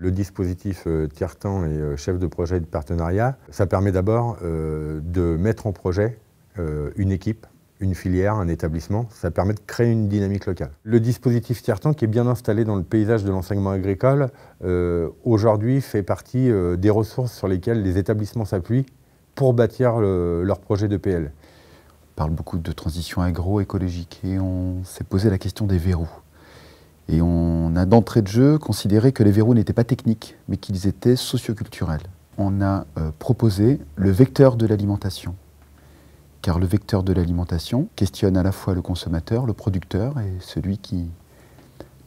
Le dispositif euh, tiers et euh, chef de projet de partenariat, ça permet d'abord euh, de mettre en projet une équipe, une filière, un établissement. Ça permet de créer une dynamique locale. Le dispositif tiers qui est bien installé dans le paysage de l'enseignement agricole, aujourd'hui fait partie des ressources sur lesquelles les établissements s'appuient pour bâtir leur projet de PL. On parle beaucoup de transition agroécologique et on s'est posé la question des verrous. Et on a d'entrée de jeu considéré que les verrous n'étaient pas techniques, mais qu'ils étaient socioculturels. On a euh, proposé le vecteur de l'alimentation, car le vecteur de l'alimentation questionne à la fois le consommateur, le producteur et celui qui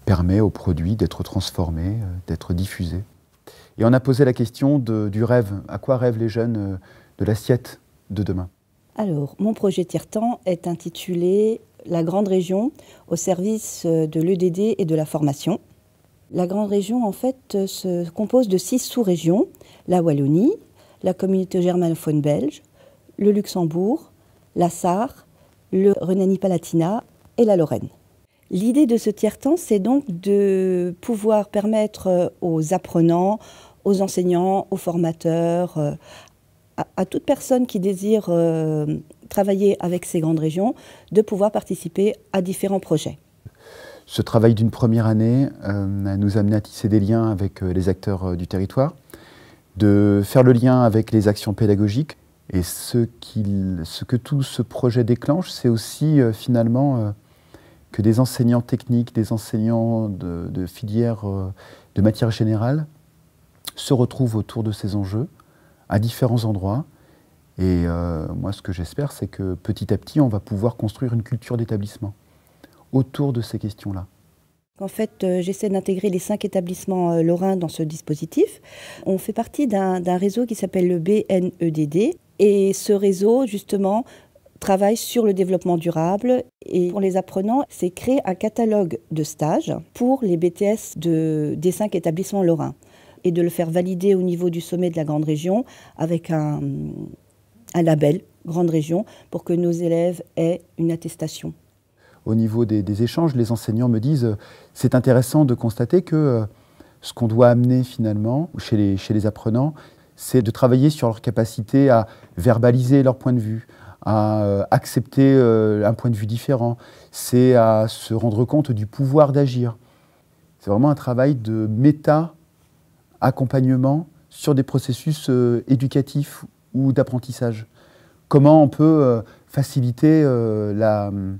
permet aux produits d'être transformé, euh, d'être diffusé. Et on a posé la question du rêve. À quoi rêvent les jeunes euh, de l'assiette de demain Alors, mon projet Tiretan est intitulé la grande région au service euh, de l'EDD et de la formation. La grande région, en fait, euh, se compose de six sous-régions la Wallonie, la communauté germanophone belge, le Luxembourg, la Sarre, le Rhénanie-Palatinat et la Lorraine. L'idée de ce tiers-temps, c'est donc de pouvoir permettre euh, aux apprenants, aux enseignants, aux formateurs, à toute personne qui désire euh, travailler avec ces grandes régions de pouvoir participer à différents projets. Ce travail d'une première année euh, nous a amené à tisser des liens avec euh, les acteurs du territoire, de faire le lien avec les actions pédagogiques. Et ce, que tout ce projet déclenche, c'est aussi finalement que des enseignants techniques, des enseignants de, de filières de matière générale se retrouvent autour de ces enjeux à différents endroits. Et euh, moi, ce que j'espère, c'est que petit à petit, on va pouvoir construire une culture d'établissement autour de ces questions-là. En fait, euh, j'essaie d'intégrer les cinq établissements euh, lorrains dans ce dispositif. On fait partie d'un réseau qui s'appelle le BNEDD. Et ce réseau, justement, travaille sur le développement durable. Et pour les apprenants, c'est créer un catalogue de stages pour les BTS de, des cinq établissements lorrains et de le faire valider au niveau du sommet de la Grande Région avec un, un label Grande Région pour que nos élèves aient une attestation. Au niveau des, échanges, les enseignants me disent euh, c'est intéressant de constater que euh, ce qu'on doit amener finalement chez les, chez les apprenants, c'est de travailler sur leur capacité à verbaliser leur point de vue, à euh, accepter un point de vue différent, c'est à se rendre compte du pouvoir d'agir. C'est vraiment un travail de méta accompagnement sur des processus euh, éducatifs ou d'apprentissage Comment on peut euh, faciliter, euh, la, mm,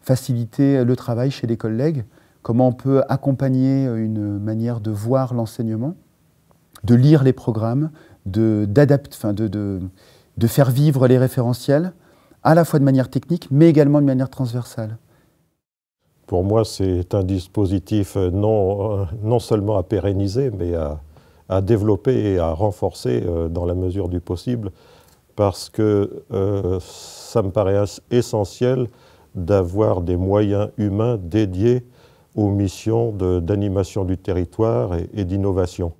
faciliter le travail chez les collègues Comment on peut accompagner une manière de voir l'enseignement, de lire les programmes, de, fin de, de, de faire vivre les référentiels, à la fois de manière technique, mais également de manière transversale Pour moi, c'est un dispositif non, non seulement à pérenniser, mais à, à développer et à renforcer euh, dans la mesure du possible, parce que euh, ça me paraît essentiel d'avoir des moyens humains dédiés aux missions d'animation du territoire et, et d'innovation.